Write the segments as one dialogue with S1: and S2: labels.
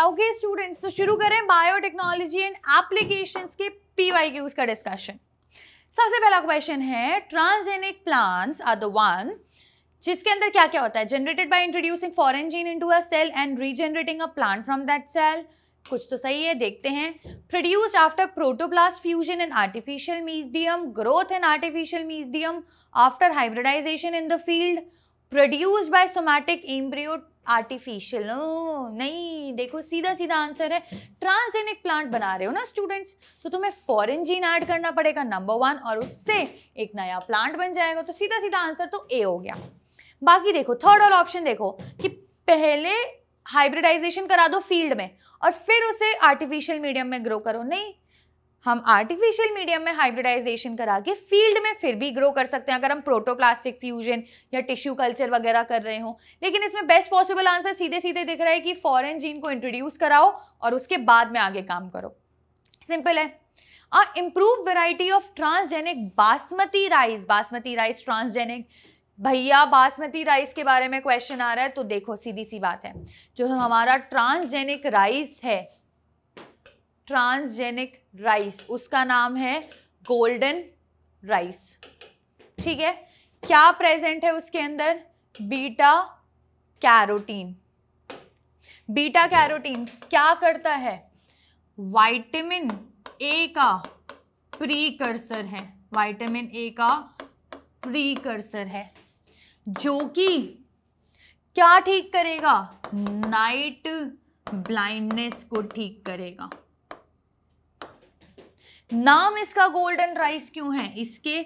S1: Okay students तो शुरू करें बायोटेक्नोलॉजी एंड एप्लीकेशन के क्यूज का डिस्कशन सबसे पहला क्वेश्चन है transgenic plants are the one जिसके अंदर क्या क्या होता है generated by introducing foreign gene into a cell and regenerating a plant from that cell कुछ तो सही है देखते हैं produced after protoplast fusion in artificial medium growth in artificial medium after hybridization in the field produce by somatic embryo artificial नहीं देखो सीधा सीधा आंसर है ट्रांसजेनिक प्लांट बना रहे हो ना स्टूडेंट्स तो तुम्हें फॉरेन जीन ऐड करना पड़ेगा नंबर वन और उससे एक नया प्लांट बन जाएगा तो सीधा सीधा आंसर तो ए हो गया बाकी देखो थर्ड और ऑप्शन देखो कि पहले हाइब्रिडाइजेशन करा दो फील्ड में और फिर उसे आर्टिफिशियल मीडियम में ग्रो करो नहीं हम आर्टिफिशियल मीडियम में हाइब्रिडाइजेशन करा के फील्ड में फिर भी ग्रो कर सकते हैं अगर हम प्रोटोप्लास्टिक फ्यूजन या टिश्यू कल्चर वगैरह कर रहे हो लेकिन इसमें बेस्ट पॉसिबल आंसर सीधे सीधे दिख रहा है कि फॉरेन जीन को इंट्रोड्यूस कराओ और उसके बाद में आगे काम करो सिंपल है और improve variety of transgenic basmati rice basmati rice transgenic भैया बासमती राइस के बारे में क्वेश्चन आ रहा है तो देखो सीधी सी बात है जो हमारा ट्रांसजेनिक राइस है ट्रांसजेनिक राइस उसका नाम है गोल्डन राइस ठीक है क्या प्रेजेंट है उसके अंदर बीटा कैरोटीन बीटा कैरोटीन क्या करता है वाइटमिन ए का प्रीकर्सर है वाइटामिन ए का प्रीकर्सर है जो कि क्या ठीक करेगा नाइट ब्लाइंडनेस को ठीक करेगा नाम इसका गोल्डन राइस क्यों है इसके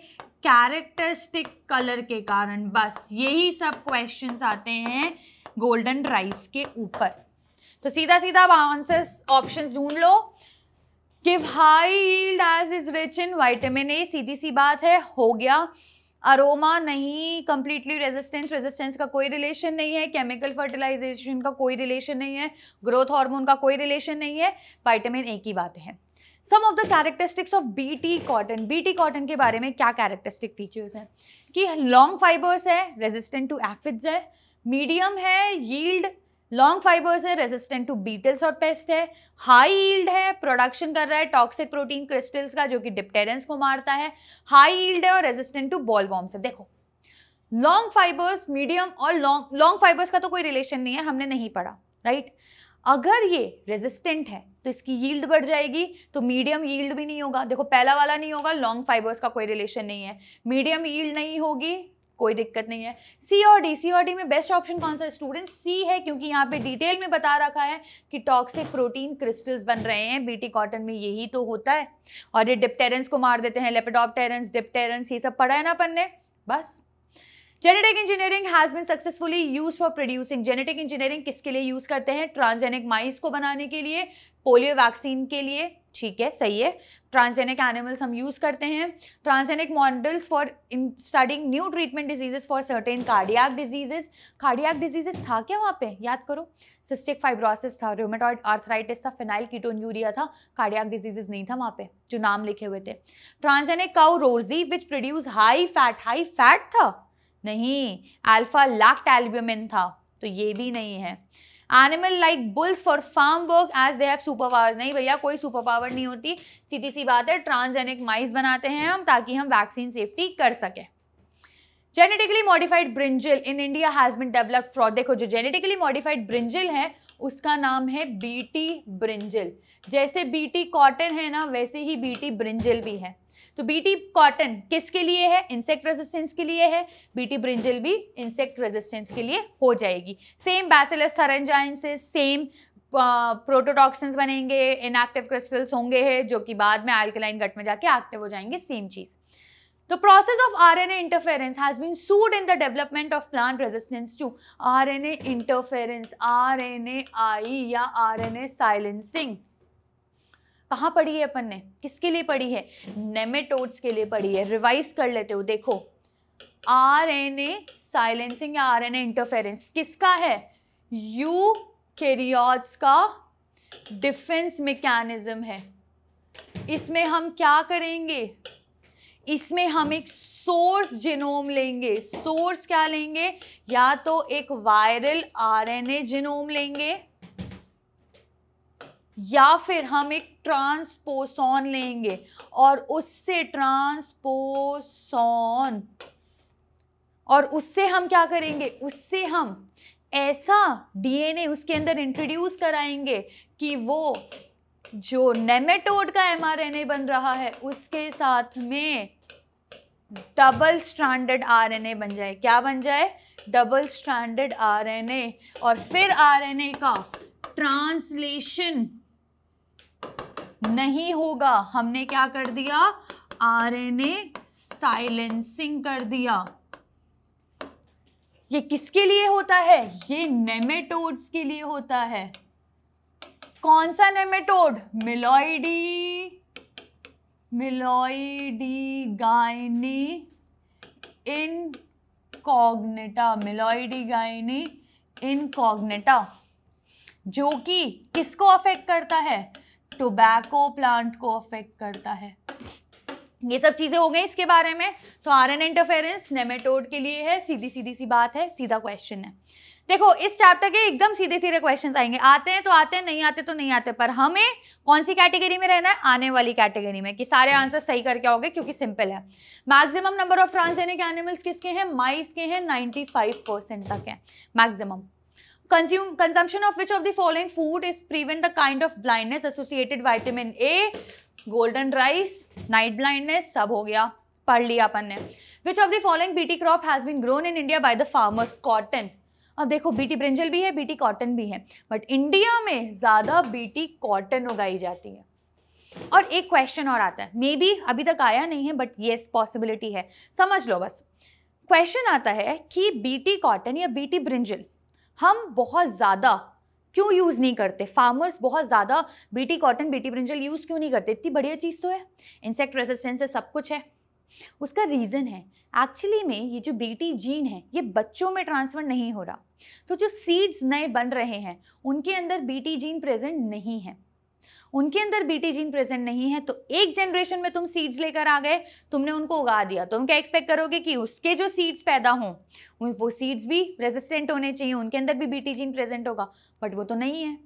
S1: कैरेक्टरिस्टिक कलर के कारण बस यही सब क्वेश्चंस आते हैं गोल्डन राइस के ऊपर तो सीधा सीधा आप आंसर्स ऑप्शंस ढूंढ लो give high yield as is rich in vitamin A सीधी सी बात है हो गया अरोमा नहीं कंप्लीटली रेजिस्टेंस रेजिस्टेंस का कोई रिलेशन नहीं है केमिकल फर्टिलाइजेशन का कोई रिलेशन नहीं है ग्रोथ हार्मोन का कोई रिलेशन नहीं है वाइटामिन ए की बात है some of the characteristics of T cotton T cotton के बारे में क्या कैरेक्टरिस्टिक फीचर्स हैं कि लॉन्ग फाइबर्स है रेजिस्टेंट टू एफिड्स है मीडियम है यील्ड लॉन्ग फाइबर्स है रेजिस्टेंट टू बीटल्स और पेस्ट है हाई ईल्ड है प्रोडक्शन कर रहा है टॉक्सिक प्रोटीन क्रिस्टल्स का जो कि डिप्टेरेंस को मारता है हाई ईल्ड है और रेजिस्टेंट टू बॉल वॉर्म्स है देखो लॉन्ग फाइबर्स मीडियम और लॉन्ग लॉन्ग फाइबर्स का तो कोई रिलेशन नहीं है हमने नहीं पढ़ा राइट अगर ये रेजिस्टेंट है तो इसकी यील्ड बढ़ जाएगी तो मीडियम यील्ड भी नहीं होगा देखो पहला वाला नहीं होगा लॉन्ग फाइबर्स का कोई रिलेशन नहीं है मीडियम यील्ड नहीं होगी कोई दिक्कत नहीं है सी और डी सी और डी में बेस्ट ऑप्शन कौन सा स्टूडेंट सी है क्योंकि यहाँ पे डिटेल में बता रखा है कि टॉक्सिक प्रोटीन क्रिस्टल्स बन रहे हैं बीटी कॉटन में यही तो होता है और ये डिप्टेरेंस को मार देते हैं टेरेंस डिप्टेरेंस ये सब पढ़ा है ना अपन ने बस genetic engineering has been successfully use for producing genetic engineering किसके लिए यूज करते हैं ट्रांसजेनिक माइस को बनाने के लिए पोलियो वैक्सीन के लिए ठीक है सही है ट्रांसजेनिक एनिमल्स हम यूज़ करते हैं transgenic models for in studying new treatment diseases for certain cardiac diseases cardiac diseases था क्या वहाँ पे याद करो सिस्टिक फाइब्रोसिस था रोमेटॉइड आर्थराइटिस था फिनाइल कीटोन यूरिया था कार्डियक डिजीजेस नहीं था वहाँ पे जो नाम लिखे हुए थे transgenic cow Rosie which produce high fat high fat था नहीं अल्फा लैक्ट एल्ब्यूमिन था तो ये भी नहीं है animal like bulls for farm work as they have super powers नहीं भैया कोई सुपर पावर नहीं होती सीधी सी बात है ट्रांसजेनिक माइस बनाते हैं हम ताकि हम वैक्सीन सेफ्टी कर सकें genetically modified brinjal in India has been developed fro देखो जो जेनेटिकली मॉडिफाइड ब्रिंजल है उसका नाम है बीटी ब्रिंजल जैसे बीटी कॉटन है ना वैसे ही बीटी ब्रिंजल भी है तो बीटी कॉटन किसके लिए है इंसेक्ट रेजिस्टेंस के लिए है बीटी ब्रिंजल भी इंसेक्ट रेजिस्टेंस के लिए हो जाएगी same bacillus thuringiensis same prototoxin uh, बनेंगे इनएक्टिव क्रिस्टल्स होंगे हैं जो कि बाद में आल्कलाइन गट में जाके एक्टिव हो जाएंगे सेम चीज़ the process of R N A interference has been used in the development of plant resistance to R N A interference R N A I या आर एन ए साइलेंसिंग कहाँ पढ़ी है अपन ने किसके लिए पढ़ी है नेमेटोड्स के लिए पढ़ी है रिवाइज कर लेते हो देखो आर एन ए साइलेंसिंग या आर एन ए इंटरफेरेंस किसका है यू कैरियोट्स का डिफेंस मैकेनिज्म है इसमें हम क्या करेंगे इसमें हम एक सोर्स जिनोम लेंगे सोर्स क्या लेंगे या तो एक वायरल आरएनए जिनोम लेंगे या फिर हम एक ट्रांसपोसॉन लेंगे और उससे ट्रांसपोसॉन और उससे हम क्या करेंगे उससे हम ऐसा डीएनए उसके अंदर इंट्रोड्यूस कराएंगे कि वो जो नेमेटोड का एमआरएनए बन रहा है उसके साथ में डबल स्टैंडर्ड आरएनए बन जाए क्या बन जाए डबल स्टैंडर्ड आरएनए और फिर आरएनए का ट्रांसलेशन नहीं होगा हमने क्या कर दिया आरएनए साइलेंसिंग कर दिया ये किसके लिए होता है ये नेमेटोड्स के लिए होता है कौन सा नेमेटोड मिलोइडी Meloidogyne incognita Meloidogyne incognita जो कि किसको अफेक्ट करता है टोबैको प्लांट को अफेक्ट करता है ये सब चीज़ें हो गई इसके बारे में तो आर एन इंटरफेरेंस नेमेटोड के लिए है सीधी सीधी सी बात है सीधा क्वेश्चन है देखो इस चैप्टर के एकदम सीधे सीधे क्वेश्चंस आएंगे आते हैं तो आते हैं नहीं आते तो नहीं आते पर हमें कौन सी कैटेगरी में रहना है आने वाली कैटेगरी में कि सारे आंसर सही करके आओगे क्योंकि सिंपल है maximum number of transgenic animals किसके हैं माइस के हैं 95 परसेंट तक है maximum consume consumption of which of the following food is prevent the kind of blindness associated vitamin A golden rice night blindness सब हो गया पढ़ लिया अपन ने which of the following T crop has been grown in India by the farmers cotton अब देखो BT brinjal भी है बीटी कॉटन भी है बट इंडिया में ज़्यादा बीटी कॉटन उगाई जाती है और एक क्वेश्चन और आता है मे बी अभी तक आया नहीं है बट येस पॉसिबिलिटी है समझ लो बस क्वेश्चन आता है कि बीटी कॉटन या बीटी ब्रिंजल हम बहुत ज़्यादा क्यों यूज़ नहीं करते फार्मर्स बहुत ज़्यादा BT cotton BT brinjal use क्यों नहीं करते इतनी बढ़िया चीज़ तो है इंसेक्ट रेजिस्टेंस है सब कुछ है उसका रीज़न है एक्चुअली में ये जो बीटी जीन है ये बच्चों में ट्रांसफ़र नहीं हो रहा तो जो सीड्स नए बन रहे हैं उनके अंदर बीटी जीन प्रेजेंट नहीं है उनके अंदर बीटी जीन प्रेजेंट नहीं है तो एक जनरेशन में तुम सीड्स लेकर आ गए तुमने उनको उगा दिया तो तुम क्या एक्सपेक्ट करोगे कि उसके जो सीड्स पैदा हों वो सीड्स भी रेजिस्टेंट होने चाहिए उनके अंदर भी बीटी जीन प्रेजेंट होगा बट वो तो नहीं है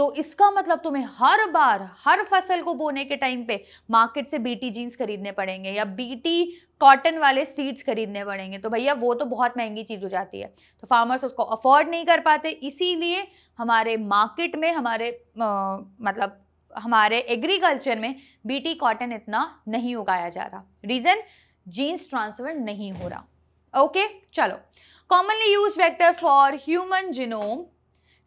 S1: तो इसका मतलब तुम्हें हर बार हर फसल को बोने के टाइम पे मार्केट से बीटी जीन्स खरीदने पड़ेंगे या बीटी कॉटन वाले सीड्स खरीदने पड़ेंगे तो भैया वो तो बहुत महंगी चीज़ हो जाती है तो फार्मर्स उसको अफोर्ड नहीं कर पाते इसीलिए हमारे मार्केट में हमारे आ, मतलब हमारे एग्रीकल्चर में बीटी कॉटन इतना नहीं उगाया जा रहा रीज़न जीन्स ट्रांसफर नहीं हो रहा ओके चलो commonly use vector for human genome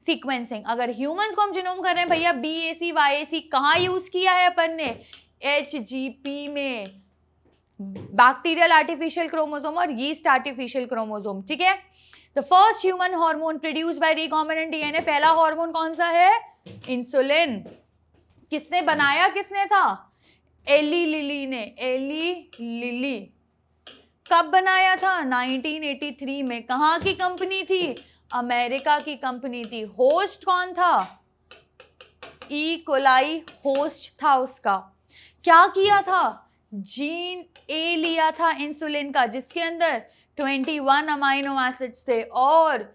S1: sequencing अगर ह्यूमंस को हम जिनोम कर रहे हैं भैया बी ए सी वाई ए सी कहाँ यूज़ किया है अपन ने एच जी पी में बैक्टीरियल आर्टिफिशियल क्रोमोजोम और यीस्ट आर्टिफिशियल क्रोमोजोम ठीक है the first human hormone produce by recombinant DNA पहला हार्मोन कौन सा है इंसुलिन किसने बनाया किसने था एली लिली e ने एली लिली e कब बनाया था 1983 में कहाँ की कंपनी थी अमेरिका की कंपनी थी होस्ट कौन था ई कोलाई होस्ट था उसका क्या किया था जीन ए लिया था इंसुलिन का जिसके अंदर 21 अमाइनो एसिड्स थे और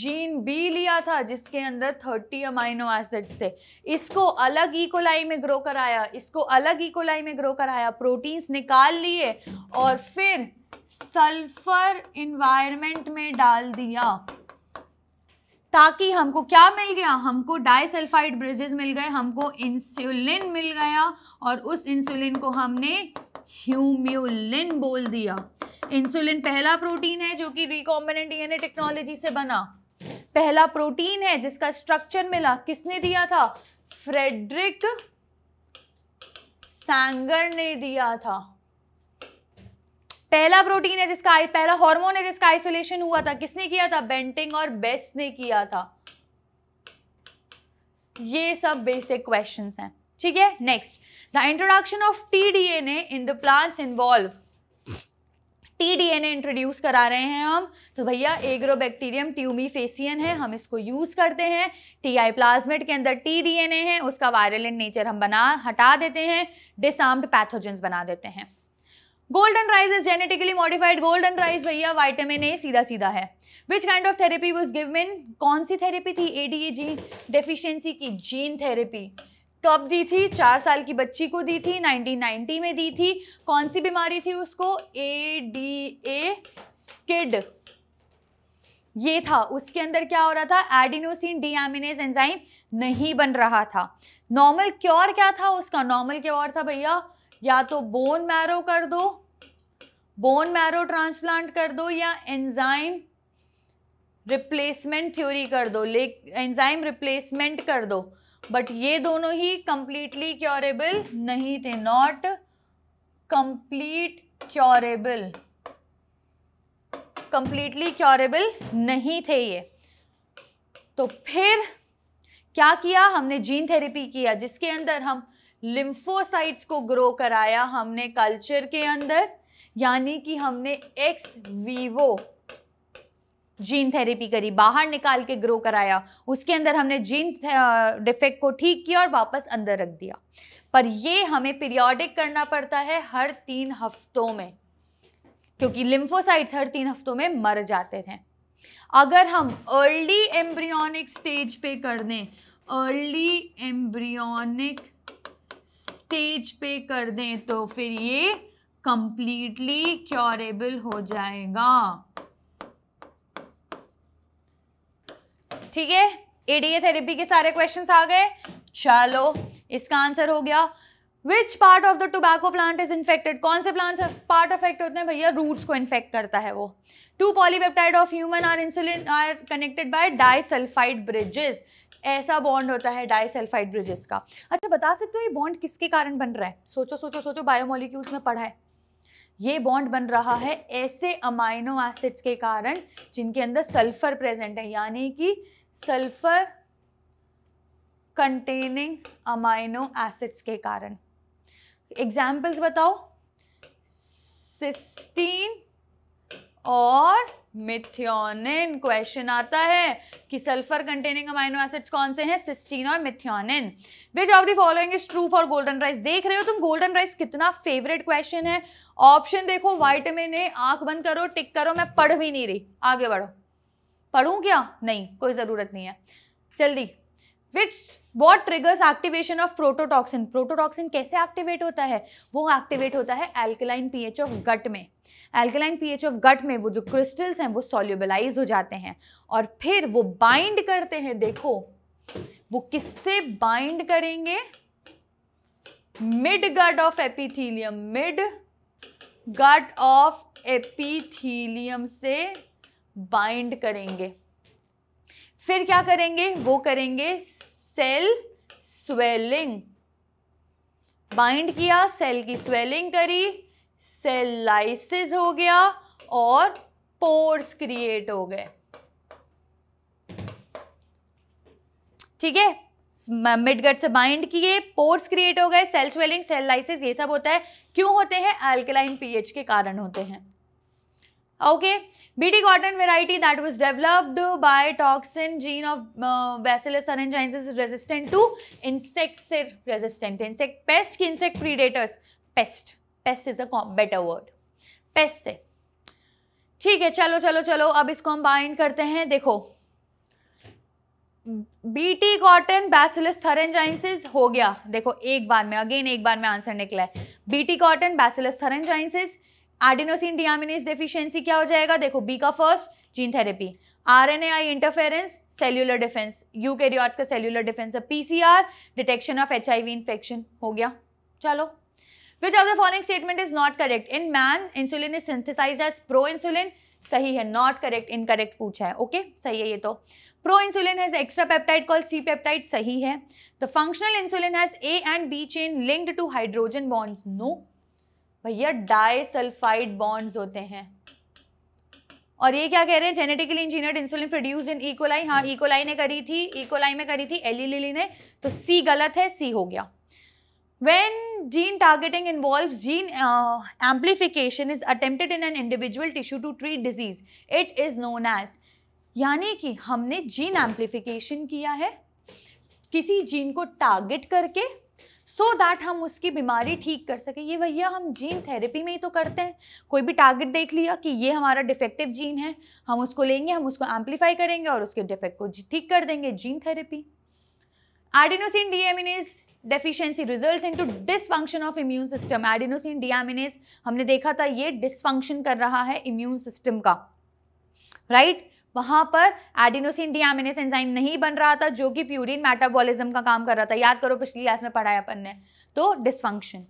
S1: जीन बी लिया था जिसके अंदर 30 अमाइनो एसिड्स थे इसको अलग इकोलाई e. में ग्रो कराया इसको अलग इकोलाई e. में ग्रो कराया प्रोटीन्स निकाल लिए और फिर सल्फर इन्वायरमेंट में डाल दिया ताकि हमको क्या मिल गया हमको डाइसल्फाइड ब्रिजेस मिल गए हमको इंसुलिन मिल गया और उस इंसुलिन को हमने ह्यूम्यूलिन बोल दिया इंसुलिन पहला प्रोटीन है जो कि रिकॉम्बिनेंट डीएनए टेक्नोलॉजी से बना पहला प्रोटीन है जिसका स्ट्रक्चर मिला किसने दिया था फ्रेडरिक सैंगर ने दिया था पहला प्रोटीन है जिसका पहला हार्मोन है जिसका आइसोलेशन हुआ था किसने किया था बेंटिंग और बेस्ट ने किया था ये सब बेसिक क्वेश्चंस हैं ठीक है next the introduction of T D N A in the plants involve T D N A introduce करा रहे हैं हम तो भैया एग्रो ट्यूमी ट्यूमीफेसियन है हम इसको यूज़ करते हैं टी आई प्लाज्मेट के अंदर टी डी एन ए है उसका वायरल इन नेचर हम बना हटा देते हैं डिसआर्म्ड पैथोजेंस बना देते हैं golden rice is genetically modified golden rice भैया वाइटामिन ए सीधा सीधा है which kind of therapy was given कौन सी थेरेपी थी ए डी ए जी डेफिशिएंसी की जीन थेरेपी कब दी थी चार साल की बच्ची को दी थी 1990 में दी थी कौन सी बीमारी थी उसको ए डी ए स्किड ये था उसके अंदर क्या हो रहा था एडिनोसिन डीएमिनेज एंजाइम नहीं बन रहा था नॉर्मल क्योर क्या था उसका नॉर्मल क्योर था भैया या तो बोन मैरो कर दो बोन मैरो ट्रांसप्लांट कर दो या एंजाइम रिप्लेसमेंट थ्योरी कर दो ले एंजाइम रिप्लेसमेंट कर दो बट ये दोनों ही कंप्लीटली क्योरेबल नहीं थे not complete curable completely curable नहीं थे ये तो फिर क्या किया हमने जीन थेरेपी किया जिसके अंदर हम लिम्फोसाइट्स को ग्रो कराया हमने कल्चर के अंदर यानी कि हमने एक्स वीवो जीन थेरेपी करी बाहर निकाल के ग्रो कराया उसके अंदर हमने जीन डिफेक्ट को ठीक किया और वापस अंदर रख दिया पर ये हमें पीरियोडिक करना पड़ता है हर तीन हफ्तों में क्योंकि लिम्फोसाइट्स हर तीन हफ्तों में मर जाते थे अगर हम अर्ली एम्ब्रियोनिक स्टेज पे कर दें अर्ली एम्ब्रियोनिक स्टेज पे कर दें तो फिर ये कंप्लीटली क्योरेबल हो जाएगा ठीक है एडीए थेरेपी के सारे क्वेश्चन आ गए चलो इसका आंसर हो गया which part of the tobacco plant is infected कौन से प्लांट पार्ट अफेक्ट होते हैं भैया रूट्स को इन्फेक्ट करता है वो two polypeptide of human are insulin are connected by disulphide bridges ऐसा बॉन्ड होता है डाइसल्फाइड ब्रिजेस का अच्छा बता सकते हो ये बॉन्ड किसके कारण बन रहा है सोचो सोचो सोचो बायोमोलिक्यूल्स में पढ़ा है ये बॉन्ड बन रहा है ऐसे अमाइनो एसिड्स के कारण जिनके अंदर सल्फर प्रेजेंट है यानी कि सल्फर कंटेनिंग अमाइनो एसिड्स के कारण एग्जाम्पल्स बताओ सिस्टीन और मिथ्योनिन क्वेश्चन आता है कि सल्फर कंटेनिंग अमाइनो एसिड्स कौन से हैं सिस्टीन और methionine which of the following is true for golden rice देख रहे हो तुम गोल्डन राइस कितना फेवरेट क्वेश्चन है ऑप्शन देखो वाइटमिन ए आंख बंद करो टिक करो मैं पढ़ भी नहीं रही आगे बढ़ो पढ़ू क्या नहीं कोई ज़रूरत नहीं है जल्दी which what triggers activation of prototoxin prototoxin कैसे एक्टिवेट होता है वो एक्टिवेट होता है alkaline P H of gut में एल्कलाइन एच ऑफ गट में वो जो क्रिस्टल्स हैं वो सोल्यूबलाइज हो जाते हैं और फिर वो बाइंड करते हैं देखो वो किससे बाइंड करेंगे mid gut of epithelium mid gut of epithelium से बाइंड करेंगे फिर क्या करेंगे वो करेंगे सेल स्वेलिंग बाइंड किया सेल की स्वेलिंग करी सेल लाइसिस हो गया और पोर्स क्रिएट हो गए ठीक है मिडगट से बाइंड किए पोर्स क्रिएट हो गए सेल स्वेलिंग सेल लाइसिस ये सब होता है क्यों होते हैं अल्कलाइन पीएच के कारण होते हैं okay BT cotton variety that was developed by toxin gene of bacillus is resistant to insect से resistant insect pest insect predators pest pest is a better word pest से ठीक है चलो चलो चलो अब इसको हम बाइंड करते हैं देखो बीटी कॉटन बैसिलस थरेंजाइंसिस हो गया देखो एक बार में अगेन एक बार में आंसर निकला है BT cotton bacillus thuringiensis adenosine deaminase deficiency क्या हो जाएगा देखो बी का first gene therapy RNAi interference cellular defence eukaryotes का सेल्यूलर डिफेंस है PCR detection of V infection हो गया चलो which of the following statement is not correct in man insulin is synthesise as pro insulin सही है not correct incorrect पूछा है okay okay? सही है ये तो pro insulin has extra peptide call C peptide सही है the functional insulin has A and B chain linked to hydrogen bonds no भैया डाई सल्फाइड बॉन्ड्स होते हैं और ये क्या कह रहे हैं genetically engineer insulin produce in E coli हाँ इकोलाई ने करी थी इकोलाई में करी थी एली लिली e e ने तो सी गलत है सी हो गया when gene targeting involve gene amplification is attempted in an individual tissue to treat disease it is known as यानी कि हमने जीन एम्प्लीफिकेशन किया है किसी जीन को टारगेट करके सो so दैट हम उसकी बीमारी ठीक कर सकें ये भैया हम जीन थेरेपी में ही तो करते हैं कोई भी टारगेट देख लिया कि ये हमारा डिफेक्टिव जीन है हम उसको लेंगे हम उसको एम्पलीफाई करेंगे और उसके डिफेक्ट को ठीक कर देंगे gene therapy adenosine deaminase deficiency results into dysfunction of immune system adenosine deaminase हमने देखा था ये डिसफंक्शन कर रहा है इम्यून सिस्टम का राइट right? वहाँ पर एडिनोसिन डियामिनेस एंजाइम नहीं बन रहा था जो कि प्यूरिन मेटाबॉलिज्म का काम कर रहा था याद करो पिछली क्लास में पढ़ाया अपन ने तो dysfunction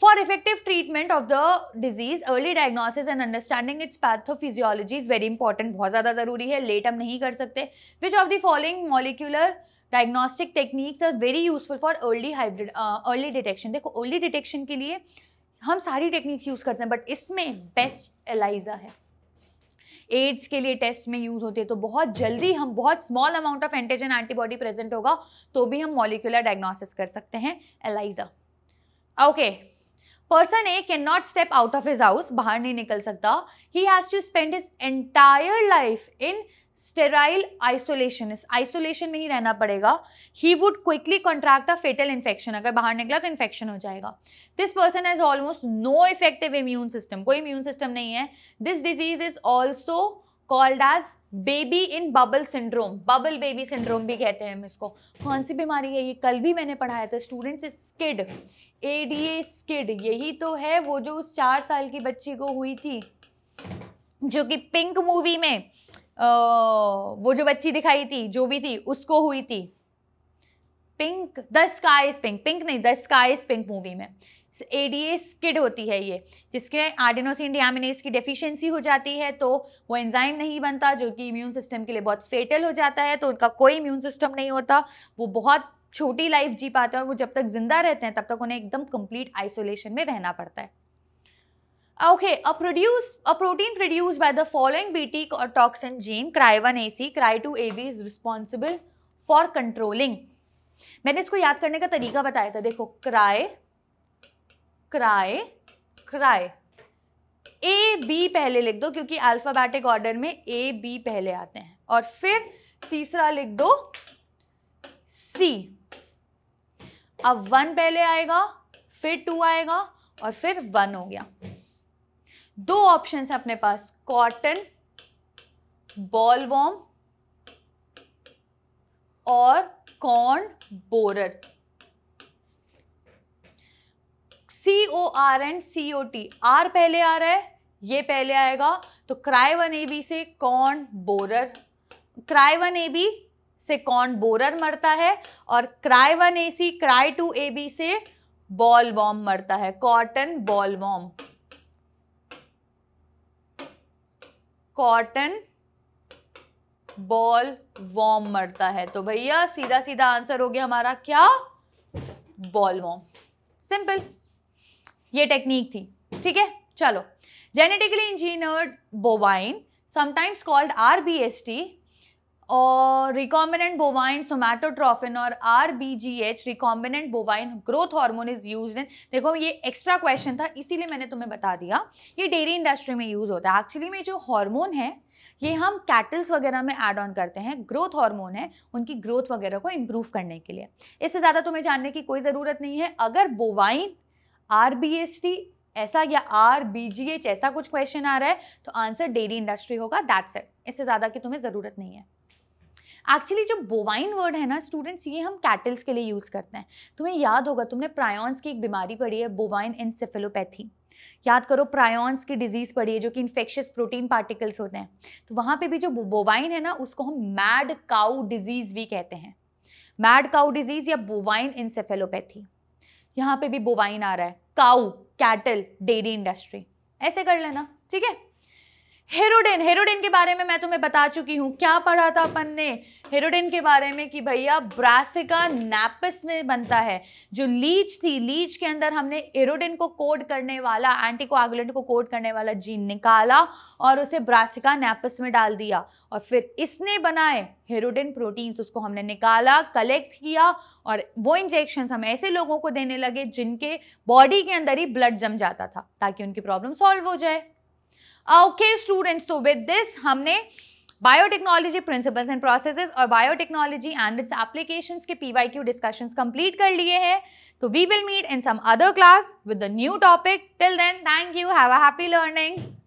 S1: for effective treatment of the disease early diagnosis and understanding its pathophysiology is very important बहुत ज़्यादा जरूरी है लेट हम नहीं कर सकते which of the following molecular diagnostic techniques are very useful for early hybrid early detection देखो early detection के लिए हम सारी टेक्निक्स यूज करते हैं बट इसमें बेस्ट एलाइजा है एड्स के लिए टेस्ट में यूज़ होती है तो बहुत जल्दी हम बहुत small amount of antigen antibody present होगा तो भी हम मॉलिकुलर डायग्नोसिस कर सकते हैं ELISA okay person a can not step out of his house बाहर नहीं निकल सकता ही has to spend his entire life in sterile isolation इस आइसोलेशन में ही रहना पड़ेगा he would quickly contract a fatal infection अगर बाहर निकला तो इन्फेक्शन हो जाएगा this person has almost no effective immune system कोई इम्यून सिस्टम नहीं है this disease is also called as baby in bubble syndrome bubble baby syndrome भी कहते हैं हम इसको कौन सी बीमारी है ये कल भी मैंने पढ़ाया था students SCID A D A SCID यही तो है वो जो उस चार साल की बच्ची को हुई थी जो कि पिंक मूवी में वो जो बच्ची दिखाई थी जो भी थी उसको हुई थी pink the sky pink pink नहीं द स्काई पिंक मूवी में ए डी ए स्किड होती है ये जिसके आर्डिनोसिन डियामिनेस की डेफिशिएंसी हो जाती है तो वो एंजाइम नहीं बनता जो कि इम्यून सिस्टम के लिए बहुत फेटल हो जाता है तो उनका कोई इम्यून सिस्टम नहीं होता वो बहुत छोटी लाइफ जी पाते हैं और वो जब तक ज़िंदा रहते हैं तब तक उन्हें एकदम कंप्लीट आइसोलेशन में रहना पड़ता है okay uh uh produce protein by the following a और toxin gene cry one A C cry two A B is responsible for controlling मैंने इसको याद करने का तरीका बताया था देखो cry cry cry A B पहले लिख दो क्योंकि अल्फाबेटिक ऑर्डर में ए बी पहले आते हैं और फिर तीसरा लिख दो सी अब वन पहले आएगा फिर टू आएगा और फिर वन हो गया दो ऑप्शन है अपने पास कॉटन बॉल वॉम और corn borer C O R and C O T R पहले आ रहा है ये पहले आएगा तो क्राई वन ए बी से corn borer cry one A B से कॉर्न बोरर मरता है और cry one A C cry two A B से बॉल वॉम मरता है cotton ball worm cotton ball worm मरता है तो भैया सीधा सीधा आंसर हो गया हमारा क्या बॉल वॉर्म सिंपल ये टेक्निक थी ठीक है चलो genetically engineered bovine sometimes called RBST और रिकॉम्बिनेंट बोवाइन सोमैटोट्रॉफिन और R B G H recombinant bovine growth hormone is use in देखो ये एक्स्ट्रा क्वेश्चन था इसीलिए मैंने तुम्हें बता दिया ये डेयरी इंडस्ट्री में यूज़ होता है एक्चुअली में जो हार्मोन है ये हम कैटल्स वगैरह में ऐड ऑन करते हैं ग्रोथ हार्मोन है उनकी ग्रोथ वगैरह को इम्प्रूव करने के लिए इससे ज़्यादा तुम्हें जानने की कोई ज़रूरत नहीं है अगर bovine R B S T ऐसा या आर बी जी एच ऐसा कुछ क्वेश्चन आ रहा है तो आंसर डेयरी इंडस्ट्री होगा दैट्स इट इससे ज़्यादा की तुम्हें ज़रूरत नहीं है एक्चुअली जो बोवाइन वर्ड है ना स्टूडेंट्स ये हम कैटल्स के लिए यूज़ करते हैं तुम्हें याद होगा तुमने प्रायोन्स की एक बीमारी पड़ी है बोवाइन इंसेफेलोपैथी याद करो प्रायोन्स की डिजीज़ पड़ी है जो कि इन्फेक्शियस प्रोटीन पार्टिकल्स होते हैं तो वहाँ पे भी जो बोवाइन है ना उसको हम मैड काउ डिजीज़ भी कहते हैं मैड काउ डिजीज़ या बोवाइन इंसेफेलोपैथी यहाँ पे भी बोवाइन आ रहा है काउ कैटल डेयरी इंडस्ट्री ऐसे कर लेना ठीक है हेरोडेन हेरोडेन के बारे में मैं तुम्हें बता चुकी हूँ क्या पढ़ा था अपन ने हेरोडेन के बारे में कि भैया ब्रासिका नैपिस में बनता है जो लीच थी लीच के अंदर हमने हेरोडेन को कोड करने वाला एंटीकोआगुलेंट को कोड करने वाला जीन निकाला और उसे ब्रासिका नैपिस में डाल दिया और फिर इसने बनाए हेरोडेन प्रोटीन्स उसको हमने निकाला कलेक्ट किया और वो इंजेक्शन हम ऐसे लोगों को देने लगे जिनके बॉडी के अंदर ही ब्लड जम जाता था ताकि उनकी प्रॉब्लम सॉल्व हो जाए ओके स्टूडेंट्स तो विद दिस हमने बायोटेक्नोलॉजी प्रिंसिपल्स एंड प्रोसेसेस और बायोटेक्नोलॉजी एंड इट्स एप्लीकेशंस के पीवाईक्यू डिस्कशंस कंप्लीट कर लिए हैं तो we will meet in some other class with the new topic till then thank you have a happy learning